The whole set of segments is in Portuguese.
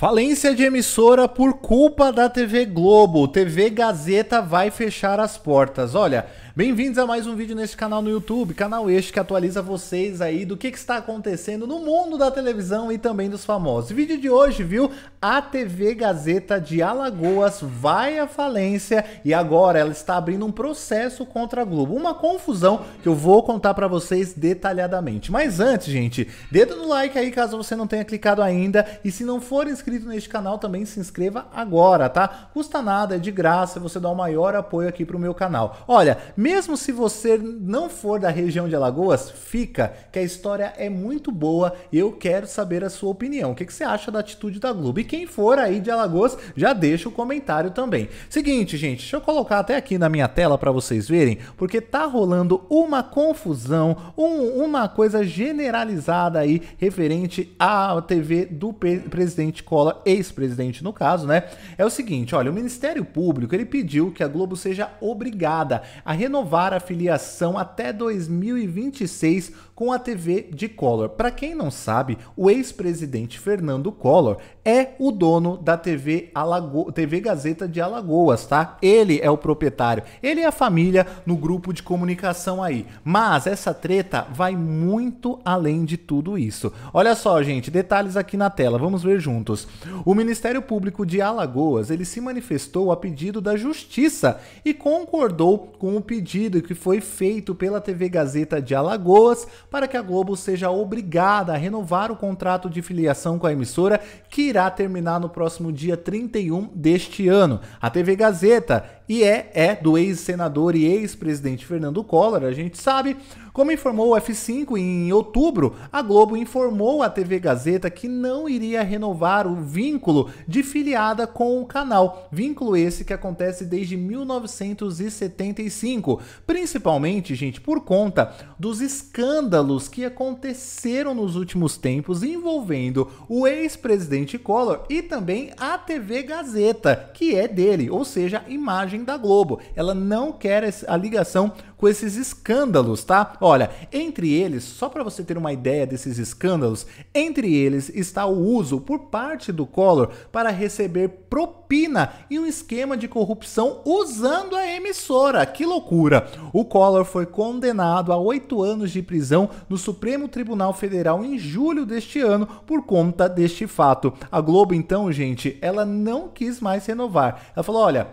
Falência de emissora por culpa da TV Globo. TV Gazeta vai fechar as portas. Olha, Bem-vindos a mais um vídeo neste canal no YouTube, canal este que atualiza vocês aí do que, que, está acontecendo no mundo da televisão e também dos famosos. Vídeo de hoje, viu? A TV Gazeta de Alagoas vai à falência e agora ela está abrindo um processo contra a Globo. Uma confusão que eu vou contar para vocês detalhadamente. Mas antes, gente, dedo no like aí caso você não tenha clicado ainda e se não for inscrito neste canal também se inscreva agora, tá? Custa nada, é de graça, você dá o maior apoio aqui pro meu canal. Olha, mesmo se você não for da região de Alagoas, fica, que a história é muito boa e eu quero saber a sua opinião. O que, que você acha da atitude da Globo? E quem for aí de Alagoas, já deixa o comentário também. Seguinte, gente, deixa eu colocar até aqui na minha tela para vocês verem, porque tá rolando uma confusão, um, uma coisa generalizada aí referente à TV do presidente Collor, ex-presidente no caso, né? É o seguinte, olha, o Ministério Público, ele pediu que a Globo seja obrigada a renovar a filiação até 2026 com a TV de Collor. Para quem não sabe, o ex-presidente Fernando Collor é o dono da TV, Alago... TV Gazeta de Alagoas, tá? Ele é o proprietário, ele é a família no grupo de comunicação aí. Mas essa treta vai muito além de tudo isso. Olha só, gente, detalhes aqui na tela, vamos ver juntos. O Ministério Público de Alagoas, ele se manifestou a pedido da Justiça e concordou com o pedido que foi feito pela TV Gazeta de Alagoas para que a Globo seja obrigada a renovar o contrato de filiação com a emissora, que irá terminar no próximo dia 31 deste ano. A TV Gazeta e é, é do ex-senador e ex-presidente Fernando Collor, a gente sabe. Como informou o F5 em outubro, a Globo informou à TV Gazeta que não iria renovar o vínculo de filiada com o canal, vínculo esse que acontece desde 1975, principalmente, gente, por conta dos escândalos que aconteceram nos últimos tempos envolvendo o ex-presidente Collor e também a TV Gazeta, que é dele, ou seja, imagem da Globo. Ela não quer a ligação com esses escândalos, tá? Olha, entre eles, só para você ter uma ideia desses escândalos, entre eles está o uso por parte do Collor para receber propina e um esquema de corrupção usando a emissora. Que loucura! O Collor foi condenado a oito anos de prisão no Supremo Tribunal Federal em julho deste ano por conta deste fato. A Globo, então, gente, ela não quis mais renovar. Ela falou: olha,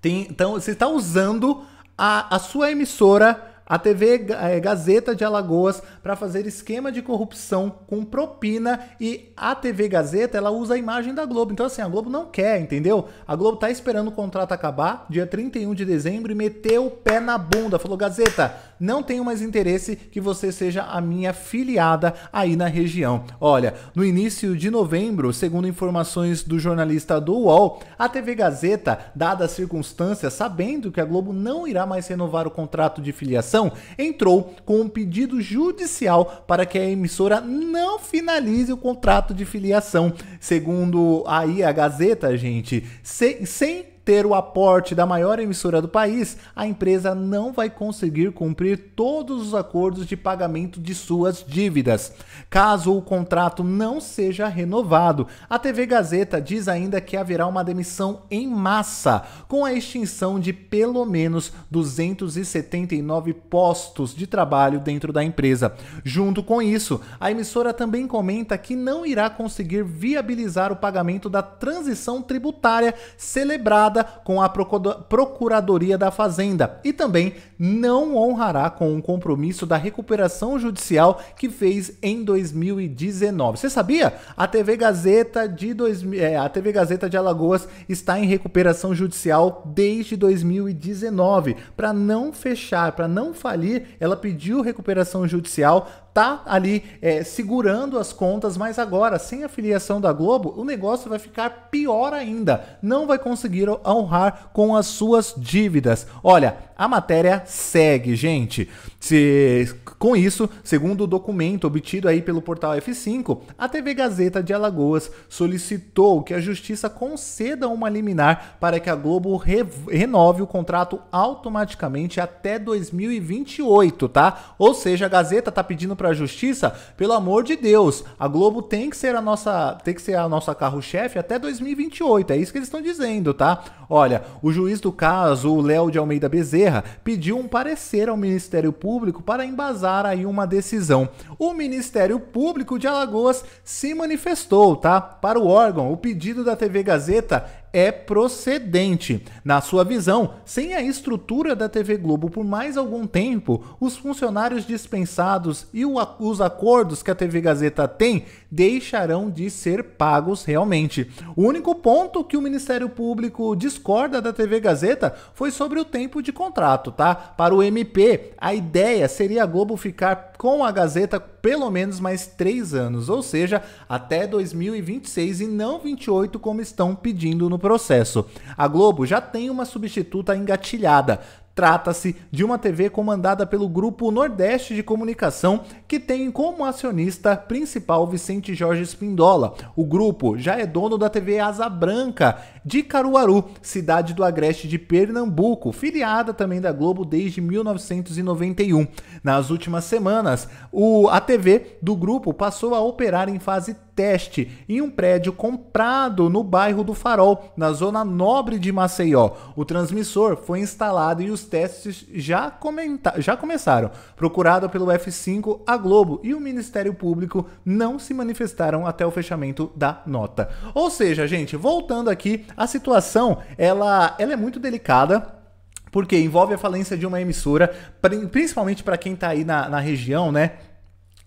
tem, então, você está usando a, a sua emissora a TV eh, Gazeta de Alagoas para fazer esquema de corrupção com propina e a TV Gazeta ela usa a imagem da Globo. Então assim, a Globo não quer, entendeu? A Globo tá esperando o contrato acabar dia 31 de dezembro e meteu o pé na bunda. Falou: "Gazeta, não tenho mais interesse que você seja a minha filiada aí na região". Olha, no início de novembro, segundo informações do jornalista do UOL, a TV Gazeta, dadas as circunstâncias, sabendo que a Globo não irá mais renovar o contrato de filiação, entrou com um pedido judicial para que a emissora não finalize o contrato de filiação. Segundo aí a Gazeta, tá, gente, sem ter o aporte da maior emissora do país, a empresa não vai conseguir cumprir todos os acordos de pagamento de suas dívidas. Caso o contrato não seja renovado, a TV Gazeta diz ainda que haverá uma demissão em massa, com a extinção de pelo menos 279 postos de trabalho dentro da empresa. Junto com isso, a emissora também comenta que não irá conseguir viabilizar o pagamento da transição tributária celebrada com a Procuradoria da Fazenda e também não honrará com um compromisso da recuperação judicial que fez em 2019. Você sabia? A TV Gazeta de dois, é, a TV Gazeta de Alagoas está em recuperação judicial desde 2019 para não fechar, para não falir. Ela pediu recuperação judicial tá ali é, segurando as contas, mas agora, sem a filiação da Globo, o negócio vai ficar pior ainda. Não vai conseguir honrar com as suas dívidas. Olha, a matéria segue, gente. Se, com isso, segundo o documento obtido aí pelo portal F5, a TV Gazeta de Alagoas solicitou que a justiça conceda uma liminar para que a Globo re, renove o contrato automaticamente até 2028, tá? Ou seja, a Gazeta tá pedindo para a justiça, pelo amor de Deus, a Globo tem que ser a nossa, tem que ser a nossa carro-chefe até 2028. É isso que eles estão dizendo, tá? Olha, o juiz do caso, o Léo de Almeida Bezerra Bezerra pediu um parecer ao Ministério Público para embasar aí uma decisão. O Ministério Público de Alagoas se manifestou, tá? Para o órgão, o pedido da TV Gazeta é procedente. Na sua visão, sem a estrutura da TV Globo por mais algum tempo, os funcionários dispensados e o, os acordos que a TV Gazeta tem deixarão de ser pagos realmente. O único ponto que o Ministério Público discorda da TV Gazeta foi sobre o tempo de contrato, tá? Para o MP, a ideia seria a Globo ficar com a Gazeta pelo menos mais três anos, ou seja, até 2026 e não 28, como estão pedindo no processo. A Globo já tem uma substituta engatilhada. Trata-se de uma TV comandada pelo Grupo Nordeste de Comunicação, que tem como acionista principal Vicente Jorge Spindola. O grupo já é dono da TV Asa Branca, de Caruaru, cidade do agreste de Pernambuco, filiada também da Globo desde 1991. Nas últimas semanas, o, a TV do grupo passou a operar em fase teste em um prédio comprado no bairro do Farol, na zona nobre de Maceió. O transmissor foi instalado e os testes já, já começaram. Procurado pelo F5, a Globo e o Ministério Público não se manifestaram até o fechamento da nota. Ou seja, gente, voltando aqui a situação, ela, ela é muito delicada, porque envolve a falência de uma emissora, principalmente para quem está aí na, na região, né?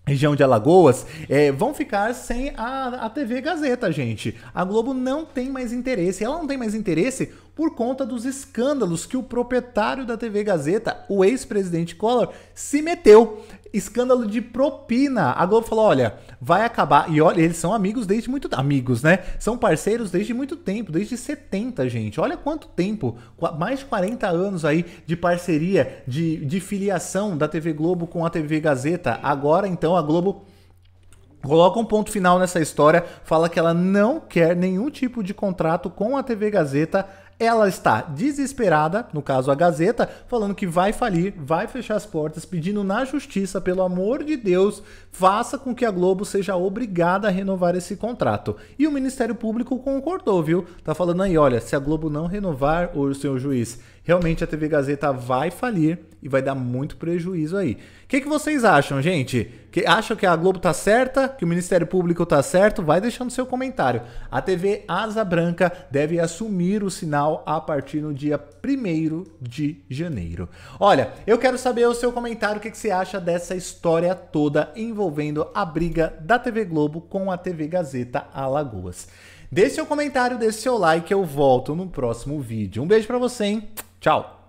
região de Alagoas, é, vão ficar sem a, a TV Gazeta, gente. A Globo não tem mais interesse. Ela não tem mais interesse por conta dos escândalos que o proprietário da TV Gazeta, o ex-presidente Collor, se meteu. Escândalo de propina. A Globo falou: olha, vai acabar. E olha, eles são amigos desde muito Amigos, né? São parceiros desde muito tempo, desde 70, gente. Olha quanto tempo. Mais de 40 anos aí de parceria, de, de filiação da TV Globo com a TV Gazeta. Agora, então, a Globo Coloca um ponto final nessa história, fala que ela não quer nenhum tipo de contrato com a TV Gazeta ela está desesperada, no caso a Gazeta, falando que vai falir, vai fechar as portas, pedindo na justiça, pelo amor de Deus, faça com que a Globo seja obrigada a renovar esse contrato. E o Ministério Público concordou, viu? Tá falando aí, olha, se a Globo não renovar, o senhor juiz, realmente a TV Gazeta vai falir e vai dar muito prejuízo aí. O que, que vocês acham, gente? Que, acham que a Globo tá certa? Que o Ministério Público tá certo? Vai deixando seu comentário. A TV Asa Branca deve assumir o sinal a partir do dia 1 de janeiro. Olha, eu quero saber o seu comentário, o que, que você acha dessa história toda envolvendo a briga da TV Globo com a TV Gazeta Alagoas. Deixe seu comentário, deixe seu like, eu volto no próximo vídeo. Um beijo para você, hein? Tchau!